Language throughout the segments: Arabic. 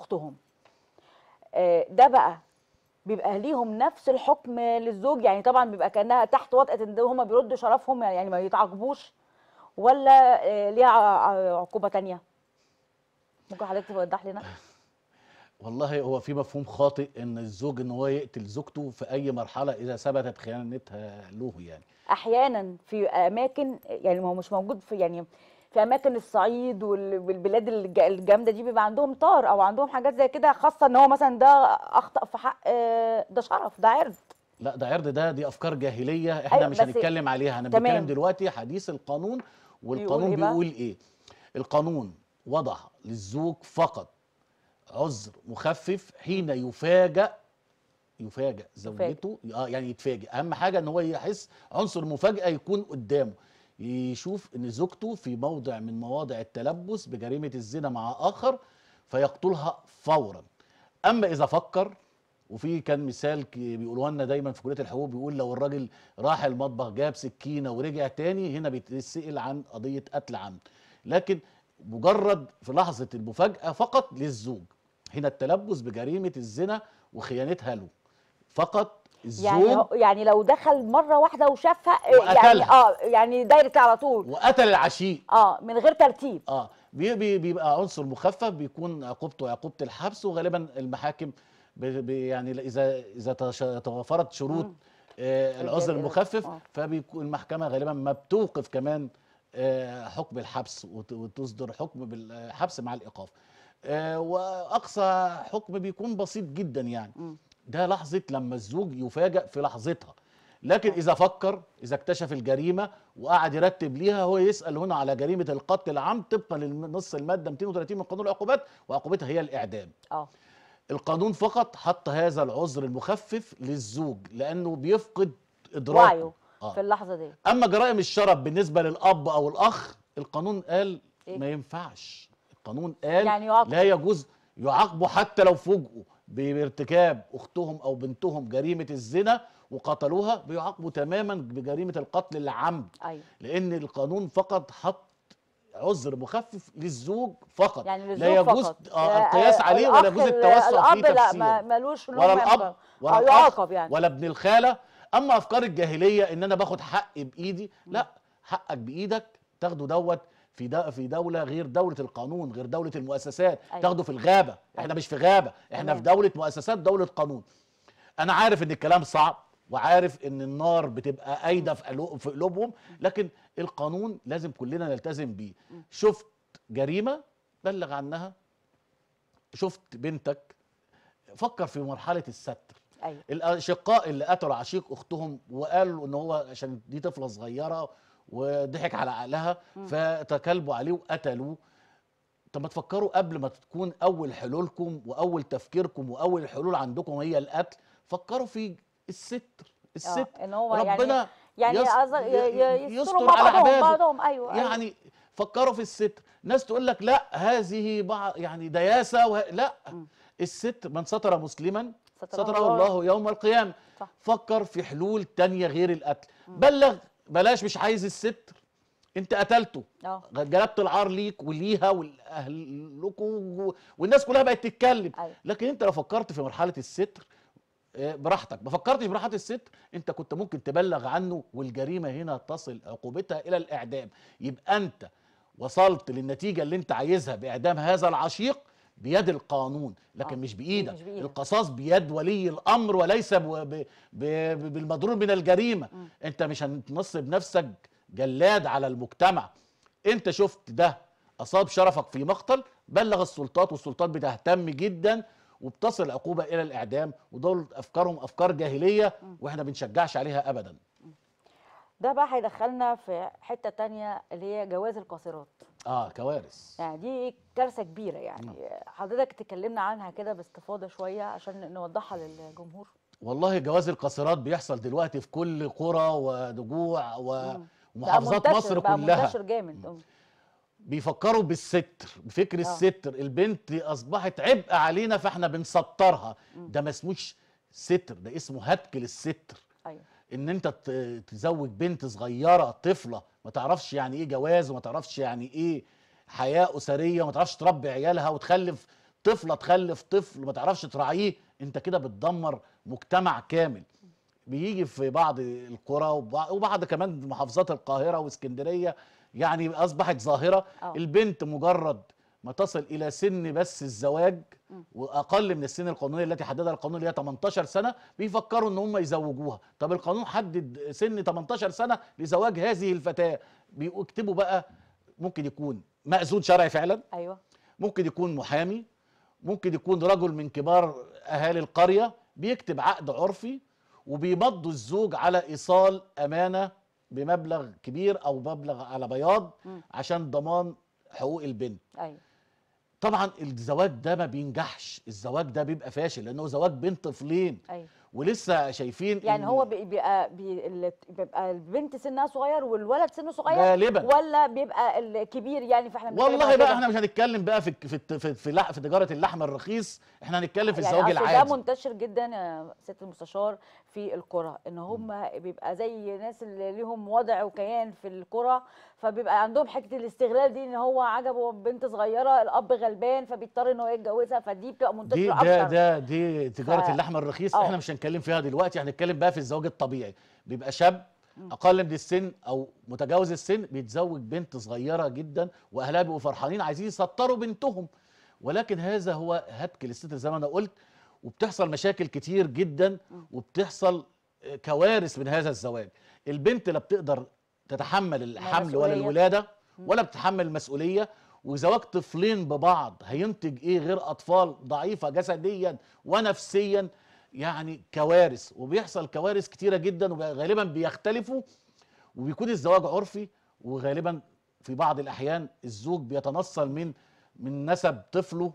اختهم آه، ده بقى بيبقى ليهم نفس الحكم للزوج يعني طبعا بيبقى كانها تحت وطأة ان هما بيردوا شرفهم يعني ما يتعاقبوش ولا آه، ليها عقوبه تانية ممكن حضرتك توضح لنا والله هو في مفهوم خاطئ ان الزوج ان هو يقتل زوجته في اي مرحله اذا ثبتت خيانتها له يعني احيانا في اماكن يعني ما هو مش موجود في يعني في اماكن الصعيد والبلاد الجامده دي بيبقى عندهم طار او عندهم حاجات زي كده خاصه ان هو مثلا ده اخطا في حق آه، ده شرف ده عرض لا ده عرض ده دي افكار جاهليه احنا أيوة مش هنتكلم عليها انا بنتكلم دلوقتي حديث القانون والقانون بيقول, إيه بيقول ايه القانون وضع للزوج فقط عذر مخفف حين يفاجأ يفاجأ زوجته اه يعني يتفاجئ اهم حاجه ان هو يحس عنصر مفاجاه يكون قدامه يشوف ان زوجته في موضع من مواضع التلبس بجريمه الزنا مع اخر فيقتلها فورا اما اذا فكر وفي كان مثال بيقولوا لنا دايما في كليه الحقوق بيقول لو الراجل راح المطبخ جاب سكينه ورجع تاني هنا بيتسال عن قضيه قتل عمد لكن مجرد في لحظه المفاجاه فقط للزوج هنا التلبس بجريمه الزنا وخيانتها له فقط يعني الزوج يعني يعني لو دخل مره واحده وشافها آه، يعني اه يعني دايركت على طول وقتل العشيق اه من غير ترتيب اه بيبقى عنصر مخفف بيكون عقوبته عقوبه الحبس وغالبا المحاكم يعني اذا اذا توفرت شروط آه العذر المخفف آه. فبيكون المحكمه غالبا ما بتوقف كمان آه حكم الحبس وتصدر حكم بالحبس مع الايقاف آه واقصى حكم بيكون بسيط جدا يعني م. ده لحظه لما الزوج يفاجأ في لحظتها لكن اذا فكر اذا اكتشف الجريمه وقعد يرتب ليها هو يسال هنا على جريمه القتل العام طبقا للنص الماده 230 من قانون العقوبات وعقوبتها هي الاعدام اه القانون فقط حط هذا العذر المخفف للزوج لانه بيفقد ادراكه وعيه آه. في اللحظه دي اما جرائم الشرب بالنسبه للاب او الاخ القانون قال إيه؟ ما ينفعش القانون قال يعني لا يجوز يعاقبه حتى لو فوجئه بارتكاب اختهم او بنتهم جريمه الزنا وقتلوها بيعاقبوا تماما بجريمه القتل العمد أيوة. لان القانون فقط حط عذر مخفف للزوج فقط يعني للزوج لا يجوز آه القياس عليه ولا يجوز التوسع فيه الاب لا ملوش ولا الاب ولا آه، يعاقب يعني ولا ابن الخاله اما افكار الجاهليه ان انا باخد حقي بايدي لا حقك بايدك تاخده دوت في في دوله غير دوله القانون غير دوله المؤسسات أيوة. تاخده في الغابه أيوة. احنا مش في غابه احنا أيوة. في دوله مؤسسات دوله قانون انا عارف ان الكلام صعب وعارف ان النار بتبقى قايده في قلوبهم لكن القانون لازم كلنا نلتزم بيه شفت جريمه بلغ عنها شفت بنتك فكر في مرحله الستر أيوة. الاشقاء اللي قتلوا عشيق اختهم وقالوا ان هو عشان دي طفله صغيره وضحك على عقلها فتكلبوا عليه وقتلوه طب ما تفكروا قبل ما تكون اول حلولكم واول تفكيركم واول الحلول عندكم هي القتل فكروا في الستر آه، الستر إن هو يعني ربنا يعني يعني يستر على عباده بعضهم أيوه،, أيوة يعني فكروا في الستر ناس تقول لك لا هذه بعض يعني دياسه وه... لا م. الستر من ستر مسلما ستره الله يوم القيامه فكر في حلول تانية غير القتل بلغ بلاش مش عايز الستر انت قتلته اه جلبت العار ليك وليها ولاهلكم والناس كلها بقت تتكلم أيوة. لكن انت لو فكرت في مرحله الستر آه، براحتك ما فكرتش براحه الستر انت كنت ممكن تبلغ عنه والجريمه هنا تصل عقوبتها الى الاعدام يبقى انت وصلت للنتيجه اللي انت عايزها باعدام هذا العشيق بيد القانون لكن آه. مش بإيدك. مش القصاص بيد ولي الأمر وليس ب... ب... ب... بالمضرور من الجريمة م. أنت مش هتنصب نفسك جلاد على المجتمع أنت شفت ده أصاب شرفك في مقتل بلغ السلطات والسلطات بتهتم جدا وبتصل العقوبة إلى الإعدام ودول أفكارهم أفكار جاهلية وإحنا بنشجعش عليها أبدا ده بقى هيدخلنا في حتة تانية اللي هي جواز القاصرات اه كوارث يعني دي كارثه كبيره يعني نعم. حضرتك تكلمنا عنها كده باستفاضه شويه عشان نوضحها للجمهور والله جواز القاصرات بيحصل دلوقتي في كل قرى ودجوع ومحافظات مصر كلها منتشر جامد بيفكروا بالستر بفكر آه. الستر البنت اصبحت عبء علينا فاحنا بنسترها ده ما اسموش ستر ده اسمه هتك للستر ايوه ان انت تزوج بنت صغيره طفله ما تعرفش يعني ايه جواز وما تعرفش يعني ايه حياه اسريه وما تعرفش تربي عيالها وتخلف طفله تخلف طفل وما تعرفش تراعيه انت كده بتدمر مجتمع كامل بيجي في بعض القرى وبعض كمان محافظات القاهره واسكندريه يعني اصبحت ظاهره أوه. البنت مجرد ما تصل الى سن بس الزواج واقل من السن القانوني التي حددها القانون اللي هي 18 سنه بيفكروا ان هم يزوجوها طب القانون حدد سن 18 سنه لزواج هذه الفتاه بيكتبوا بقى ممكن يكون مأذون شرعي فعلا ايوه ممكن يكون محامي ممكن يكون رجل من كبار اهالي القريه بيكتب عقد عرفي وبيمضوا الزوج على ايصال امانه بمبلغ كبير او مبلغ على بياض عشان ضمان حقوق البنت ايوه طبعا الزواج ده ما بينجحش الزواج ده بيبقى فاشل لانه زواج بين طفلين أيوة. ولسه شايفين يعني هو بيبقى بيبقى البنت سنها صغير والولد سنه صغير غالبا ولا بيبقى الكبير يعني فاحنا والله بقى احنا مش هنتكلم بقى في في في في, في تجاره اللحم الرخيص احنا هنتكلم في يعني الزواج العادي ده منتشر جدا يا ست المستشار في القرى ان هم بيبقى زي ناس اللي ليهم وضع وكيان في القرى فبيبقى عندهم حته الاستغلال دي ان هو عجبه بنت صغيره الاب غلبان فبيضطر ان هو يتجوزها فدي بتبقى منتشره اكتر ده ده دي تجاره ف... اللحم الرخيص أوه. احنا مش هنتكلم فيها دلوقتي هنتكلم بقى في الزواج الطبيعي بيبقى شاب اقل من السن او متجاوز السن بيتزوج بنت صغيره جدا واهلها بيبقوا فرحانين عايزين يسطروا بنتهم ولكن هذا هو هتك للستر زي ما انا قلت وبتحصل مشاكل كتير جدا وبتحصل آه، كوارث من هذا الزواج البنت لا بتقدر تتحمل الحمل ولا الولاده ولا بتتحمل المسؤوليه وزواج طفلين ببعض هينتج ايه غير اطفال ضعيفه جسديا ونفسيا يعني كوارث وبيحصل كوارث كتيره جدا وغالبا بيختلفوا وبيكون الزواج عرفي وغالبا في بعض الاحيان الزوج بيتنصل من من نسب طفله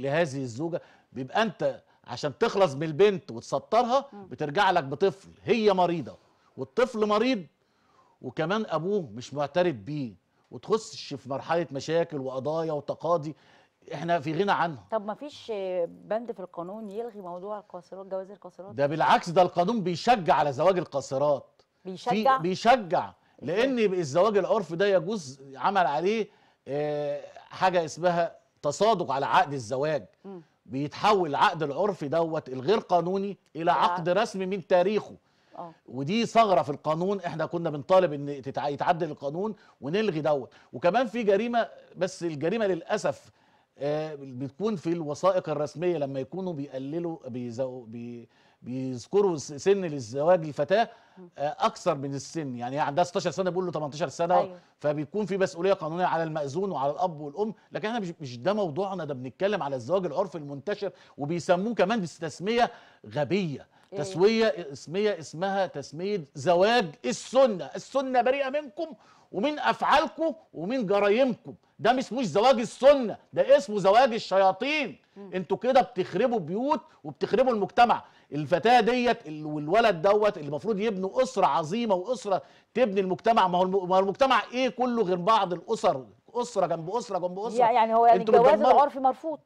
لهذه الزوجه بيبقى انت عشان تخلص من البنت وتسطرها بترجع لك بطفل هي مريضه والطفل مريض وكمان ابوه مش معترف بيه وتخش في مرحله مشاكل وقضايا وتقاضي احنا في غنى عنها طب ما فيش بند في القانون يلغي موضوع القاصرات جواز القاصرات ده بالعكس ده القانون بيشجع على زواج القاصرات بيشجع بيشجع لان الزواج العرفي ده يجوز عمل عليه آه، حاجه اسمها تصادق على عقد الزواج م. بيتحول العقد العرفي دوت الغير قانوني الى عقد رسمي من تاريخه أوه. ودي ثغره في القانون احنا كنا بنطالب ان يتعدل القانون ونلغي دوت وكمان في جريمه بس الجريمه للاسف آه بتكون في الوثائق الرسميه لما يكونوا بيقللوا بيزو بي بيذكروا سن للزواج الفتاه آه، اكثر من السن يعني هي عندها 16 سنه بيقول له 18 سنه أيوة. فبيكون في مسؤوليه قانونيه على المأذون وعلى الاب والام لكن احنا مش, ده موضوعنا ده بنتكلم على الزواج العرفي المنتشر وبيسموه كمان تسميه غبيه إيه؟ تسويه اسميه اسمها تسميه زواج السنه السنه بريئه منكم ومين افعالكم ومين جرايمكم ده ما اسموش زواج السنه ده اسمه زواج الشياطين انتوا كده بتخربوا بيوت وبتخربوا المجتمع الفتاه ديت والولد دوت اللي المفروض يبنوا اسره عظيمه واسره تبني المجتمع ما هو المجتمع ايه كله غير بعض الاسر اسره جنب اسره جنب اسره يعني هو يعني الجواز العرفي مرفوض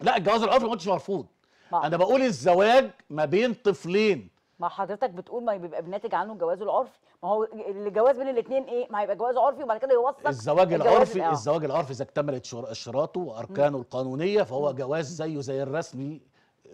لا الجواز العرفي ما مرفوض ما. انا بقول الزواج ما بين طفلين ما حضرتك بتقول ما بيبقى بناتج عنه الجواز العرفي ما هو الجواز بين الاثنين ايه ما هيبقى جواز عرفي وبعد كده يوثق الزواج العرفي الزواج العرفي اذا اكتملت شروطه واركانه القانونيه فهو جواز زيه زي الرسمي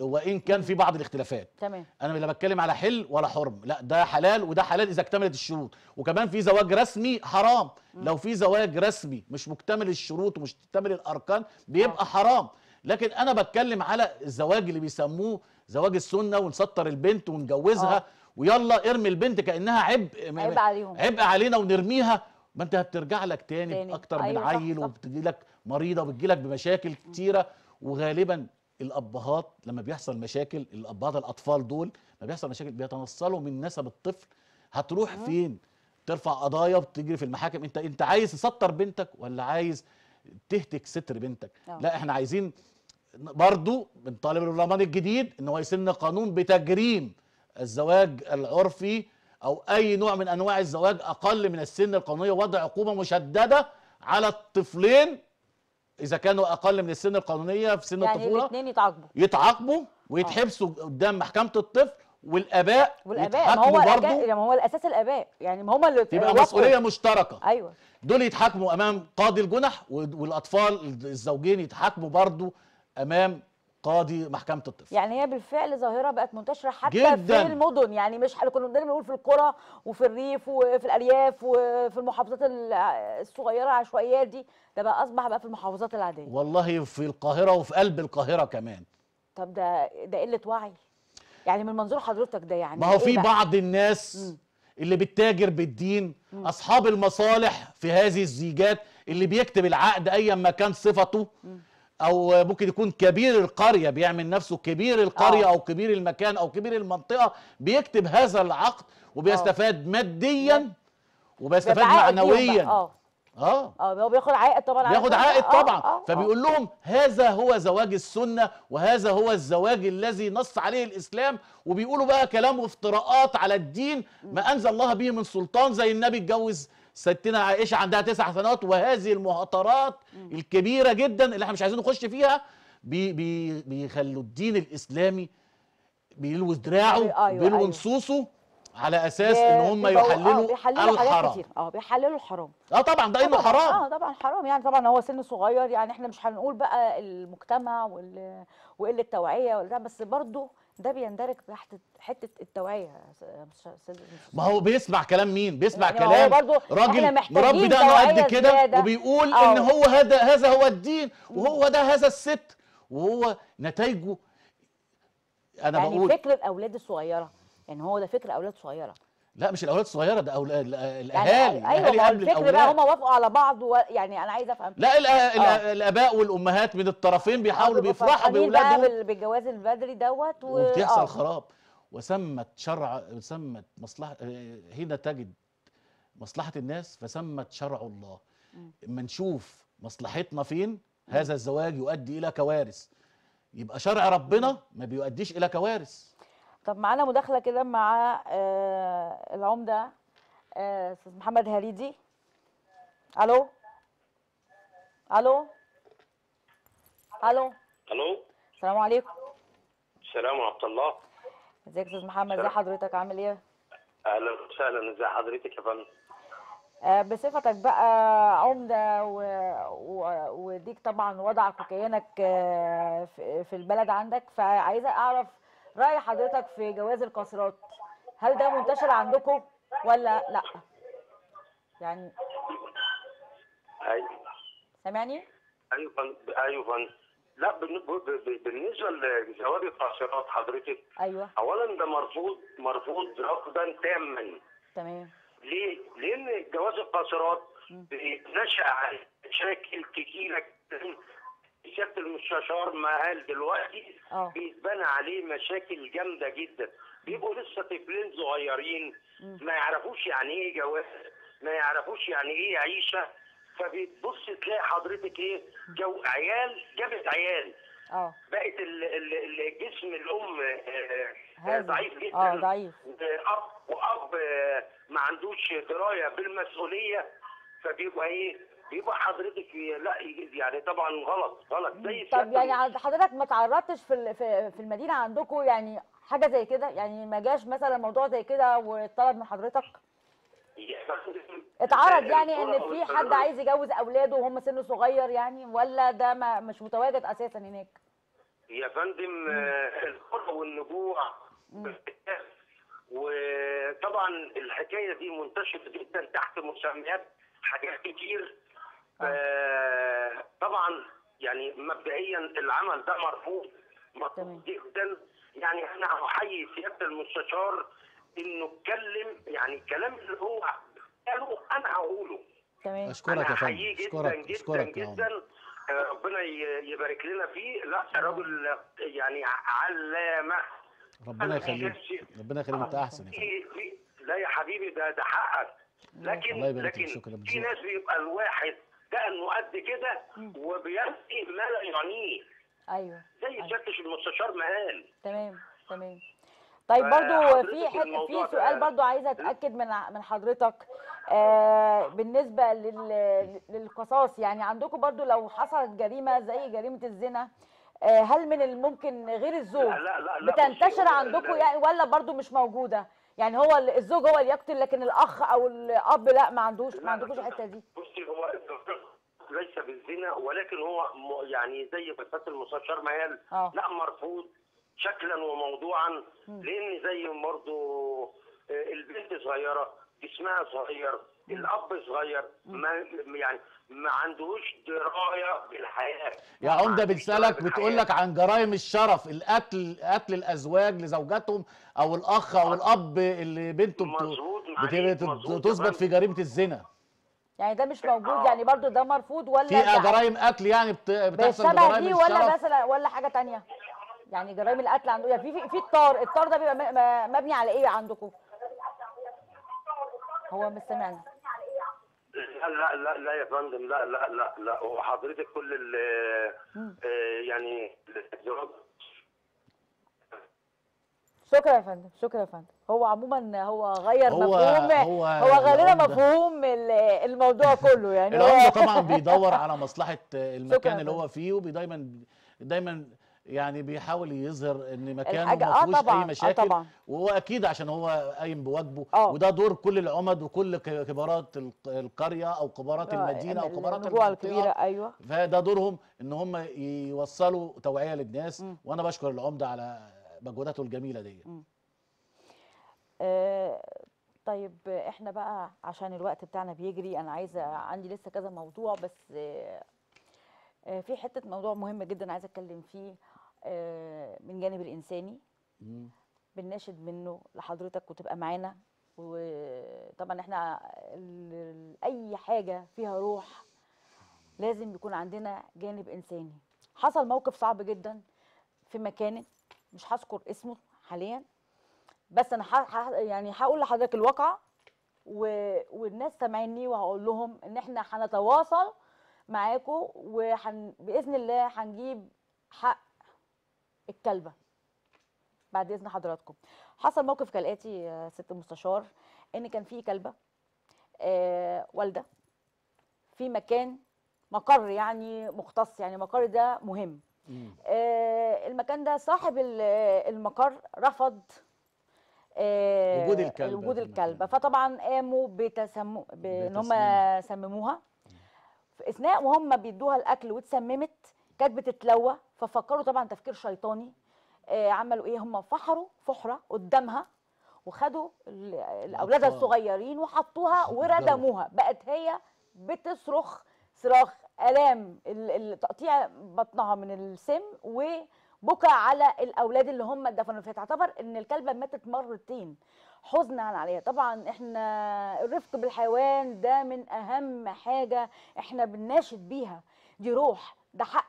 وان كان في بعض الاختلافات تمام انا لا بتكلم على حل ولا حرم لا ده حلال وده حلال اذا اكتملت الشروط وكمان في زواج رسمي حرام مم. لو في زواج رسمي مش مكتمل الشروط ومش مكتمل الاركان بيبقى مم. آه. حرام لكن انا بتكلم على الزواج اللي بيسموه زواج السنه ونسطر البنت ونجوزها أوه. ويلا ارمي البنت كانها عبء عبء عليهم عبء علينا ونرميها ما انت هترجع لك تاني, تاني. اكتر أيوة من عيل وبتجي لك مريضه وبتجي لك بمشاكل كتيره وغالبا الابهات لما بيحصل مشاكل الابهات الاطفال دول لما بيحصل مشاكل بيتنصلوا من نسب الطفل هتروح مم. فين ترفع قضايا بتجري في المحاكم انت انت عايز تسطر بنتك ولا عايز تهتك ستر بنتك أوه. لا احنا عايزين برضو بنطالب البرلمان الجديد ان هو يسن قانون بتجريم الزواج العرفي او اي نوع من انواع الزواج اقل من السن القانوني ووضع عقوبه مشدده على الطفلين اذا كانوا اقل من السن القانونيه في سن يعني الطفوله يعني يتعاقبوا يتعاقبوا ويتحبسوا آه. قدام محكمه الطفل والاباء والاباء ما هو برضه يعني ما هو الاساس الاباء يعني ما هم اللي تبقى مسؤوليه مشتركه ايوه دول يتحاكموا امام قاضي الجنح والاطفال الزوجين يتحاكموا برضه امام قاضي محكمه الطفل يعني هي بالفعل ظاهره بقت منتشره حتى جداً. في المدن يعني مش كنا دايما بنقول في القرى وفي الريف وفي الارياف وفي المحافظات الصغيره العشوائيات دي ده بقى اصبح بقى في المحافظات العاديه والله في القاهره وفي قلب القاهره كمان طب ده ده قله وعي يعني من منظور حضرتك ده يعني ما هو إيه في إيه بعض الناس م. اللي بتتاجر بالدين م. اصحاب المصالح في هذه الزيجات اللي بيكتب العقد ايا ما كان صفته م. او ممكن يكون كبير القريه بيعمل نفسه كبير القريه أوه. او كبير المكان او كبير المنطقه بيكتب هذا العقد وبيستفاد أوه. ماديا وبيستفاد معنويا آه. اه اه هو بياخد عائد طبعا بياخد عائد آه، طبعا أوه. أوه. فبيقول لهم هذا هو زواج السنه وهذا هو الزواج الذي نص عليه الاسلام وبيقولوا بقى كلام وافتراءات على الدين ما انزل الله به من سلطان زي النبي اتجوز ستنا عائشه عندها تسع سنوات وهذه المهاترات الكبيره جدا اللي احنا مش عايزين نخش فيها بي بي بيخلوا الدين الاسلامي بيلوي دراعه أيوة بيلوي أيوة. نصوصه على اساس ان هم يحللوا, آه، بيحللوا الحرام اه بيحللوا الحرام اه طبعا ده انه حرام اه طبعا حرام يعني طبعا هو سن صغير يعني احنا مش هنقول بقى المجتمع وقله التوعيه ولا بس برضه ده بيندرج تحت حته التوعيه ما هو بيسمع كلام مين بيسمع يعني كلام راجل مربي دقنه قد كده وبيقول أوه. ان هو هذا هذا هو الدين وهو ده هذا الست وهو نتائجه انا يعني بقول فكر الاولاد الصغيره يعني هو ده فكر اولاد صغيره لا مش الاولاد الصغيره ده اولاد يعني الاهالي يعني ايوه ما الفكر بقى هم وافقوا على بعض و... يعني انا عايزه افهم لا الأ... آه. الاباء والامهات من الطرفين بيحاولوا آه، بيفرحوا باولادهم بالجواز البدري دوت و... وبتحصل آه. خراب وسمت شرع سمت مصلحه آه، هنا تجد مصلحه الناس فسمت شرع الله اما نشوف مصلحتنا فين هذا الزواج يؤدي الى كوارث يبقى شرع ربنا ما بيؤديش الى كوارث طب معانا مداخله كده مع آه العمده آه، استاذ آه محمد هريدي الو الو الو الو السلام عليكم السلام ورحمه الله ازيك يا استاذ محمد ازي حضرتك عامل ايه اهلا وسهلا ازي حضرتك يا فندم آه، بصفتك بقى عمده و... و... وديك طبعا وضعك وكيانك آه، في البلد عندك فعايزه اعرف راي حضرتك في جواز القاصرات هل ده منتشر عندكم ولا لا يعني ايوه سامعني ايوه ايوه فن. لا بالنسبه لجواز القاصرات حضرتك ايوه اولا ده مرفوض مرفوض رفضا تاما تمام ليه؟ لان جواز القاصرات نشا على مشاكل كثيره سياده المستشار ما قال دلوقتي اه. بيتبنى عليه مشاكل جامده جدا بيبقوا لسه طفلين صغيرين ما يعرفوش يعني ايه جواز ما يعرفوش يعني ايه عيشه فبتبص تلاقي حضرتك ايه جو عيال جابت عيال اه بقت الجسم الام آه، آه، ضعيف جدا اه ضعيف اب واب ما عندوش درايه بالمسؤوليه فبيبقى ايه يبقى حضرتك لا يعني طبعا غلط غلط زي طب يعني حضرتك ما تعرضتش في في المدينه عندكم يعني حاجه زي كده يعني ما جاش مثلا موضوع زي كده واتطلب من حضرتك اتعرض يعني ان في حد عايز يجوز اولاده وهم سن صغير يعني ولا ده ما مش متواجد اساسا هناك يا فندم آه، الحر والنجوع وطبعا الحكايه دي منتشره جدا تحت مسميات حاجات كتير آه، طبعا يعني مبدئيا العمل ده مرفوض مرفوض جدا يعني انا احيي سياده المستشار انه اتكلم يعني الكلام اللي هو قاله انا هقوله تمام اشكرك يا فندم اشكرك اشكرك جدا آه، ربنا يبارك لنا فيه لا راجل يعني علامه ربنا يخليك ربنا يخليك انت احسن يا لا يا حبيبي ده ده حقك لكن لكن في ناس بيبقى الواحد ده انه قد كده وبيرقي ما لا يعنيه ايوه زي أيوة. المستشار مهان تمام تمام طيب آه، برضو في حد في سؤال برضو عايزه اتاكد من من حضرتك آه بالنسبه لل للقصاص يعني عندكم برضو لو حصلت جريمه زي جريمه الزنا آه هل من الممكن غير الزوج لا لا لا لا بتنتشر عندكم يعني ولا برضو مش موجوده يعني هو الزوج هو اللي يقتل لكن الاخ او الاب لا ما عندوش ما عندكوش الحته دي بصي هو ليس بالزنا ولكن هو يعني زي مساله المستشار قال اه. لا مرفوض شكلا وموضوعا لان زي برضه آه، البنت صغيره جسمها صغير الاب صغير ما يعني ما عندهوش درايه بالحياه يا عمده بنسالك بتقول لك عن جرائم الشرف القتل قتل الازواج لزوجاتهم او الاخ او الاب اللي بنته بتثبت إيه؟ في جريمه الزنا يعني ده مش موجود آه. يعني برضو ده مرفوض ولا في يعني جرائم قتل يعني بتحصل جرائم دي ولا مثلا ولا حاجه ثانيه يعني جرائم القتل عندكم يعني في في الطار الطار ده بيبقى مبني على ايه عندكم هو مش سامعنا لا لا لا يا فندم لا لا لا لا وحضرتك كل ال آه، يعني شكرا يا فندم شكرا يا فندم هو عموما هو غير هو مفهوم هو, هو غير مفهوم الموضوع كله يعني العمده طبعا بيدور على مصلحه المكان اللي هو فيه ودايما دايما يعني بيحاول يظهر ان مكانه ما آه فيهوش آه اي مشاكل آه طبعاً. وهو اكيد عشان هو قايم بواجبه آه. وده دور كل العمد وكل كبارات القريه او كبارات آه المدينه او كبارات المنطقه الكبيره ايوه فده دورهم ان هم يوصلوا توعيه للناس م. وانا بشكر العمده على مجهوداته الجميله دي آه طيب احنا بقى عشان الوقت بتاعنا بيجري انا عايزه عندي لسه كذا موضوع بس آه في حته موضوع مهم جدا عايزه اتكلم فيه آه من جانب الانساني مم. بنناشد منه لحضرتك وتبقى معانا وطبعا احنا اي حاجه فيها روح لازم يكون عندنا جانب انساني حصل موقف صعب جدا في مكانك مش هذكر اسمه حاليا بس انا ح... يعني هقول لحضرتك الواقعه و... والناس سامعيني وهقول لهم ان احنا هنتواصل معاكم وحن... باذن الله هنجيب حق الكلبه بعد اذن حضراتكم حصل موقف كالاتي يا ست المستشار ان كان في كلبه آه والده في مكان مقر يعني مختص يعني المقر ده مهم آه المكان ده صاحب المقر رفض آه، وجود الكلبه وجود الكلبه فطبعا قاموا بتسمو بان هم سمموها في اثناء وهم بيدوها الاكل واتسممت كانت بتتلوى ففكروا طبعا تفكير شيطاني آه، عملوا ايه هم فحروا فحره قدامها وخدوا الاولاد الصغيرين وحطوها وردموها بقت هي بتصرخ صراخ الام تقطيع بطنها من السم و بكى على الاولاد اللي هم فيها تعتبر ان الكلبه ماتت مرتين حزنا عليها طبعا احنا الرفق بالحيوان ده من اهم حاجه احنا بنناشد بيها دي روح ده حق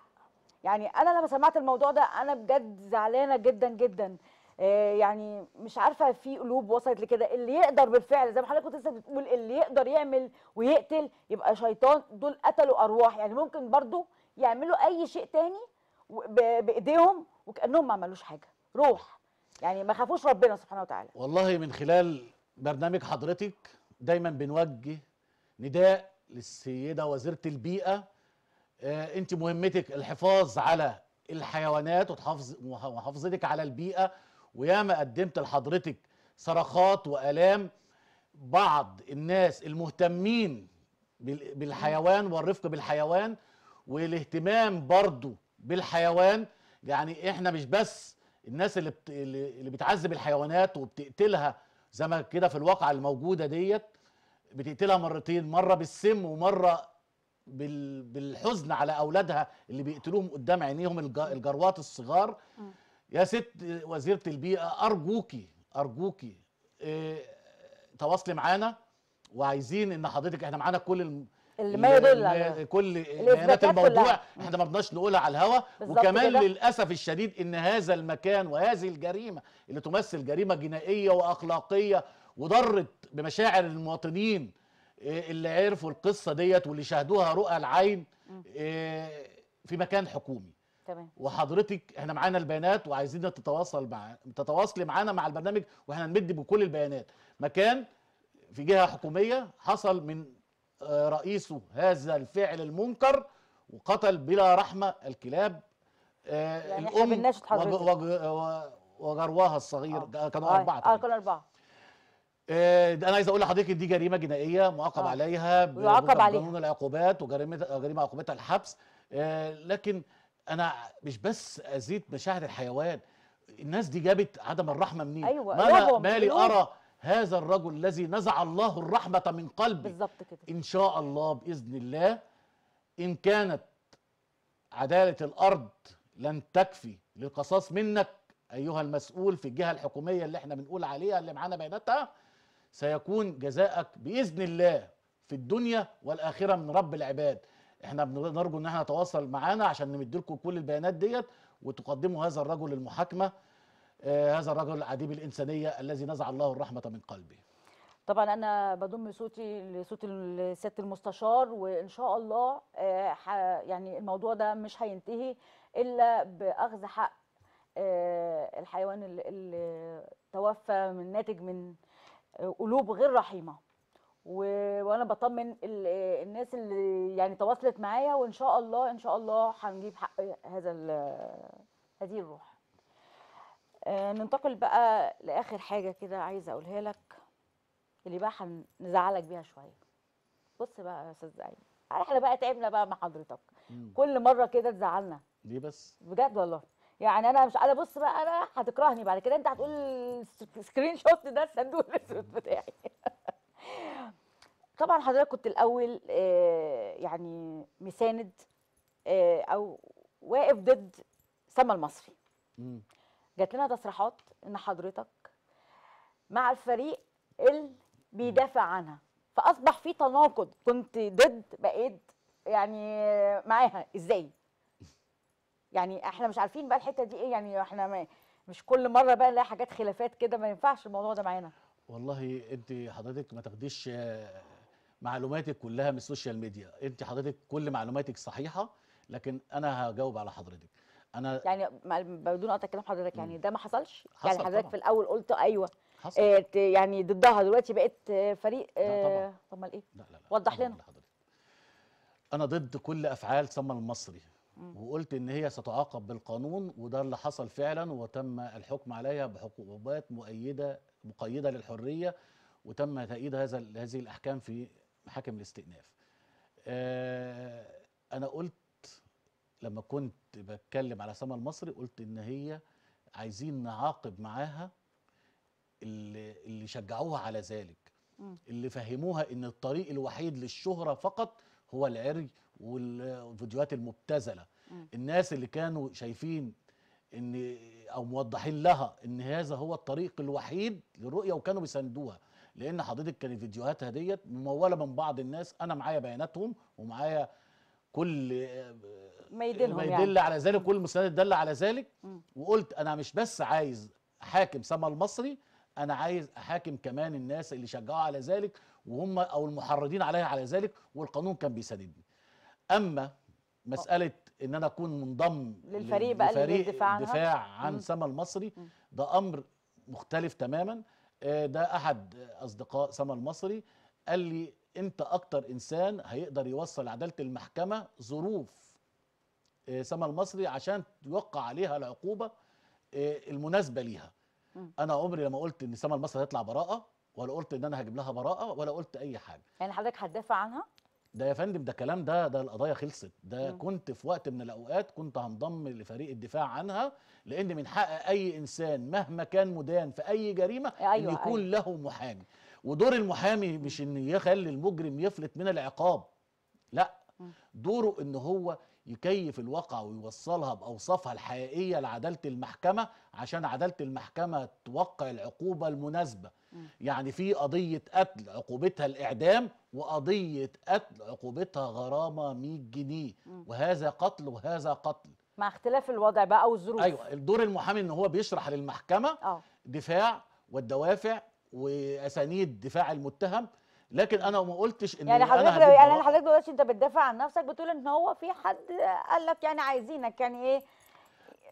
يعني انا لما سمعت الموضوع ده انا بجد زعلانه جدا جدا آه، يعني مش عارفه في قلوب وصلت لكده اللي يقدر بالفعل زي ما حضرتك كنت لسه بتقول اللي يقدر يعمل ويقتل يبقى شيطان دول قتلوا ارواح يعني ممكن برضو يعملوا اي شيء تاني بايديهم وكانهم ما عملوش حاجه روح يعني ما خافوش ربنا سبحانه وتعالى والله من خلال برنامج حضرتك دايما بنوجه نداء للسيده وزيره البيئه آه انت مهمتك الحفاظ على الحيوانات وتحافظ وحافظتك على البيئه وياما قدمت لحضرتك صرخات والام بعض الناس المهتمين بالحيوان والرفق بالحيوان والاهتمام برضه بالحيوان يعني احنا مش بس الناس اللي بت... اللي بتعذب الحيوانات وبتقتلها زي ما كده في الواقعه الموجوده ديت بتقتلها مرتين مره بالسم ومره بال... بالحزن على اولادها اللي بيقتلوهم قدام عينيهم الج... الجروات الصغار يا ست وزيره البيئه ارجوكي ارجوكي إيه... تواصلي معانا وعايزين ان حضرتك احنا معانا كل الم... اللي ما يدل على كل بيانات الموضوع كلها. احنا ما بدناش نقولها على الهوا وكمان كده. للاسف الشديد ان هذا المكان وهذه الجريمه اللي تمثل جريمه جنائيه واخلاقيه وضرت بمشاعر المواطنين آه، اللي عرفوا القصه ديت واللي شاهدوها رؤى العين آه، في مكان حكومي تمام وحضرتك احنا معانا البيانات وعايزين تتواصل مع تتواصلي معانا مع البرنامج واحنا نمد بكل البيانات مكان في جهه حكوميه حصل من آه، رئيسه هذا الفعل المنكر وقتل بلا رحمة الكلاب آه، يعني الأم وجروها الصغير آه. كانوا آه. أربعة آه كانوا أربعة آه، انا عايز اقول لحضرتك دي جريمه جنائيه معاقب آه. عليها بيعاقب عليها بقانون العقوبات وجريمه جريمه عقوبتها الحبس آه لكن انا مش بس ازيد مشاهد الحيوان الناس دي جابت عدم الرحمه منين أيوة. ما مالي ارى هذا الرجل الذي نزع الله الرحمة من قلبه بالظبط كده إن شاء الله بإذن الله إن كانت عدالة الأرض لن تكفي للقصاص منك أيها المسؤول في الجهة الحكومية اللي احنا بنقول عليها اللي معانا بياناتها سيكون جزاءك بإذن الله في الدنيا والآخرة من رب العباد احنا بنرجو ان احنا نتواصل معانا عشان نمدلكم كل البيانات ديت وتقدموا هذا الرجل المحاكمة آه، هذا الرجل عديم الإنسانية الذي نزع الله الرحمة من قلبه طبعا انا بضم صوتي لصوت الست المستشار وان شاء الله آه، يعني الموضوع ده مش هينتهي الا باخذ حق آه، الحيوان اللي توفى من ناتج من قلوب غير رحيمه وانا بطمن الناس اللي يعني تواصلت معايا وان شاء الله ان شاء الله هنجيب حق هذا هذه الروح آه، ننتقل بقى لاخر حاجه كده عايزه اقولها لك اللي بقى هنزعلك بيها شويه بص بقى يا استاذ زعيم احنا بقى تعبنا بقى مع حضرتك مم. كل مره كده تزعلنا ليه بس بجد والله يعني انا مش انا بص بقى انا هتكرهني بعد كده انت هتقول السكرين شوت ده الصندوق الاسود بتاعي طبعا حضرتك كنت الاول آه، يعني مساند آه، او واقف ضد سما المصري مم. جات لنا تصريحات ان حضرتك مع الفريق اللي بيدافع عنها فاصبح في تناقض كنت ضد بقيت يعني معاها ازاي يعني احنا مش عارفين بقى الحته دي ايه يعني احنا ما مش كل مره بقى نلاقي حاجات خلافات كده ما ينفعش الموضوع ده معانا والله انت حضرتك ما تاخديش معلوماتك كلها من السوشيال ميديا انت حضرتك كل معلوماتك صحيحه لكن انا هجاوب على حضرتك انا يعني بدون قطع كلام حضرتك يعني ده ما حصلش حصل يعني حضرتك طبعًا. في الاول قلت ايوه حصل آه يعني ضدها دلوقتي بقيت فريق آه طب امال ايه لا لا لا وضح لنا انا ضد كل افعال سمى المصري وقلت ان هي ستعاقب بالقانون وده اللي حصل فعلا وتم الحكم عليها بحقوقات مؤيده مقيده للحريه وتم تأييد هذا هذه الاحكام في محاكم الاستئناف آه، انا قلت لما كنت بتكلم على سما المصري قلت ان هي عايزين نعاقب معاها اللي, اللي شجعوها على ذلك اللي فهموها ان الطريق الوحيد للشهرة فقط هو العري والفيديوهات المبتذلة الناس اللي كانوا شايفين ان او موضحين لها ان هذا هو الطريق الوحيد للرؤيه وكانوا بيساندوها لان حضرتك كان فيديوهاتها ديت مموله من بعض الناس انا معايا بياناتهم ومعايا كل ما يدلهم ما يعني. يدل يعني. على ذلك المستندات دل على ذلك وقلت انا مش بس عايز احاكم سما المصري انا عايز احاكم كمان الناس اللي شجعوا على ذلك وهم او المحرضين عليها على ذلك والقانون كان بيساندني اما مساله ان انا اكون منضم للفريق بقى اللي الدفاع دفاع عن سما المصري ده امر مختلف تماما آه، ده احد اصدقاء سما المصري قال لي انت اكتر انسان هيقدر يوصل عداله المحكمه ظروف آه، سما المصري عشان يوقع عليها العقوبه آه، المناسبه ليها انا عمري لما قلت ان سما المصري هيطلع براءه ولا قلت ان انا هجيب لها براءه ولا قلت اي حاجه يعني حضرتك هتدافع عنها ده يا فندم ده كلام ده ده القضايا خلصت ده مم. كنت في وقت من الاوقات كنت هنضم لفريق الدفاع عنها لان من حق اي انسان مهما كان مدان في اي جريمه أيوة ان يكون أيوة. له محامي ودور المحامي مش ان يخلي المجرم يفلت من العقاب لا دوره ان هو يكيف الواقع ويوصلها باوصافها الحقيقيه لعداله المحكمه عشان عداله المحكمه توقع العقوبه المناسبه م. يعني في قضيه قتل عقوبتها الاعدام وقضيه قتل عقوبتها غرامه 100 جنيه م. وهذا قتل وهذا قتل مع اختلاف الوضع بقى او الظروف ايوه الدور المحامي ان هو بيشرح للمحكمه أوه. دفاع والدوافع واسانيد دفاع المتهم لكن انا ما قلتش ان يعني حضرتك أنا يعني حضرتك دلوقتي انت بتدافع عن نفسك بتقول ان هو في حد قال لك يعني عايزينك يعني ايه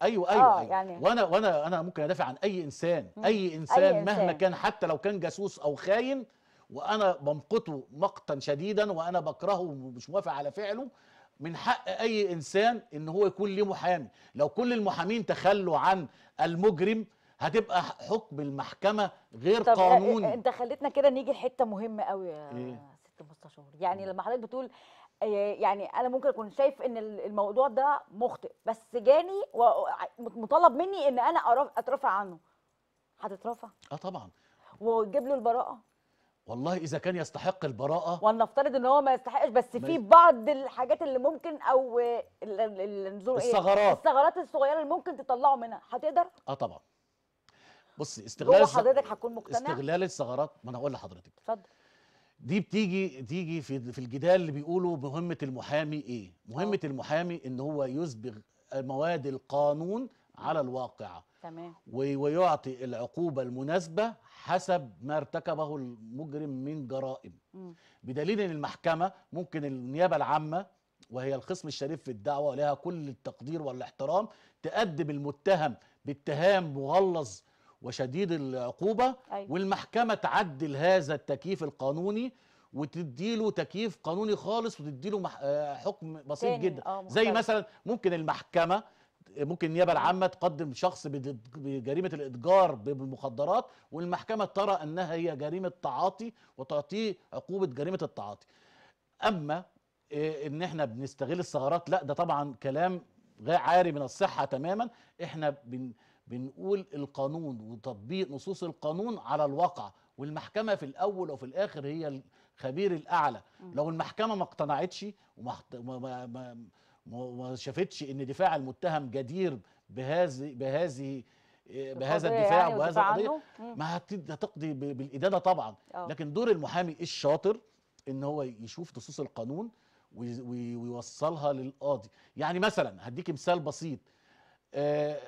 ايوه ايوه, آه أيوة. يعني وانا وانا انا ممكن ادافع عن اي انسان مم. اي انسان أي مهما إنسان. كان حتى لو كان جاسوس او خاين وانا بمقته مقتا شديدا وانا بكرهه ومش موافق على فعله من حق اي انسان ان هو يكون ليه محامي لو كل المحامين تخلوا عن المجرم هتبقى حكم المحكمة غير طب آه، آه، قانوني انت خليتنا كده نيجي لحته مهمة قوي يا إيه؟ ست مستشار يعني لما حضرتك بتقول آه، يعني انا ممكن اكون شايف ان الموضوع ده مخطئ بس جاني ومطالب مني ان انا اترافع عنه هتترافع اه طبعا وتجيب له البراءه والله اذا كان يستحق البراءه ولنفترض ان هو ما يستحقش بس في بعض الحاجات اللي ممكن او إيه؟ الثغرات الثغرات الصغيره اللي ممكن تطلعه منها هتقدر اه طبعا بص استغلال هو حضرتك هتكون مقتنع استغلال الثغرات ما انا هقول لحضرتك اتفضل دي بتيجي تيجي في في الجدال اللي بيقولوا مهمه المحامي ايه مهمه أوه. المحامي ان هو يسبغ مواد القانون على الواقعة تمام ويعطي العقوبه المناسبه حسب ما ارتكبه المجرم من جرائم بدليل ان المحكمه ممكن النيابه العامه وهي الخصم الشريف في الدعوه لها كل التقدير والاحترام تقدم المتهم باتهام مغلظ وشديد العقوبة أيوة. والمحكمة تعدل هذا التكييف القانوني وتديله تكييف قانوني خالص وتديله مح... آه، حكم بسيط جدا آه، زي مثلا ممكن المحكمة ممكن النيابه العامه تقدم شخص بجريمه الاتجار بالمخدرات والمحكمه ترى انها هي جريمه تعاطي وتعطيه عقوبه جريمه التعاطي. اما آه، ان احنا بنستغل الثغرات لا ده طبعا كلام غير عاري من الصحه تماما احنا بن بنقول القانون وتطبيق نصوص القانون على الواقع والمحكمه في الاول وفي الاخر هي الخبير الاعلى لو المحكمه ما اقتنعتش وما ما ما شافتش ان دفاع المتهم جدير بهذه بهذه بهذا يعني الدفاع يعني وبهذا القضيه ما هتقضي بالادانه طبعا أوه. لكن دور المحامي الشاطر ان هو يشوف نصوص القانون ويوصلها للقاضي يعني مثلا هديك مثال بسيط آه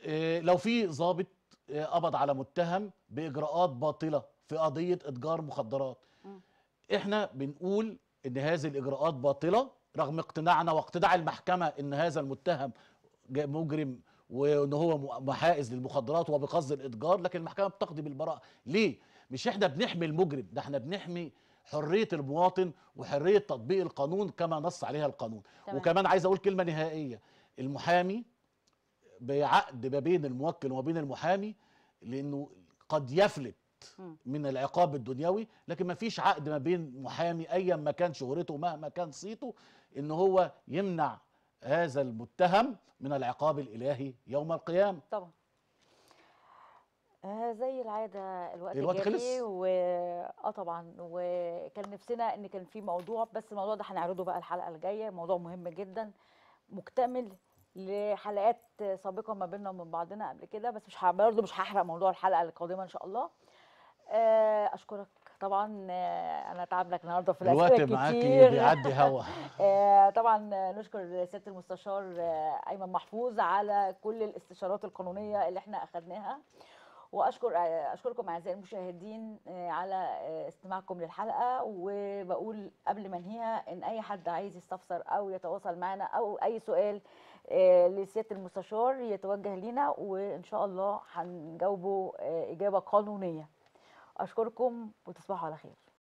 آه، لو في ضابط آه، قبض على متهم باجراءات باطله في قضيه اتجار مخدرات احنا بنقول ان هذه الاجراءات باطله رغم اقتناعنا واقتناع المحكمه ان هذا المتهم مجرم وان هو محائز للمخدرات وبقصد الاتجار لكن المحكمه بتقضي بالبراءه ليه مش احنا بنحمي المجرم ده احنا بنحمي حريه المواطن وحريه تطبيق القانون كما نص عليها القانون تمام. وكمان عايز اقول كلمه نهائيه المحامي بعقد ما بين الموكل وما بين المحامي لانه قد يفلت من العقاب الدنيوي لكن ما فيش عقد ما بين محامي ايا ما كان شهرته مهما كان صيته ان هو يمنع هذا المتهم من العقاب الالهي يوم القيامه طبعا آه، زي العاده الوقت, الوقت خلص و اه طبعا وكان نفسنا ان كان في موضوع بس الموضوع ده هنعرضه بقى الحلقه الجايه موضوع مهم جدا مكتمل لحلقات سابقه ما بيننا ومن بعضنا قبل كده بس مش برضه مش هحرق موضوع الحلقه القادمه ان شاء الله آه، اشكرك طبعا آه، انا تعبت لك النهارده في الاسئله الوقت معاكي بيعدي هوا آه، طبعا نشكر سياده المستشار ايمن محفوظ على كل الاستشارات القانونيه اللي احنا اخذناها واشكر اشكركم اعزائي المشاهدين على استماعكم للحلقه وبقول قبل ما انهيها ان اي حد عايز يستفسر او يتواصل معنا او اي سؤال آه، لسياده المستشار يتوجه لينا وان شاء الله هنجاوبه آه، اجابه قانونيه اشكركم وتصبحوا على خير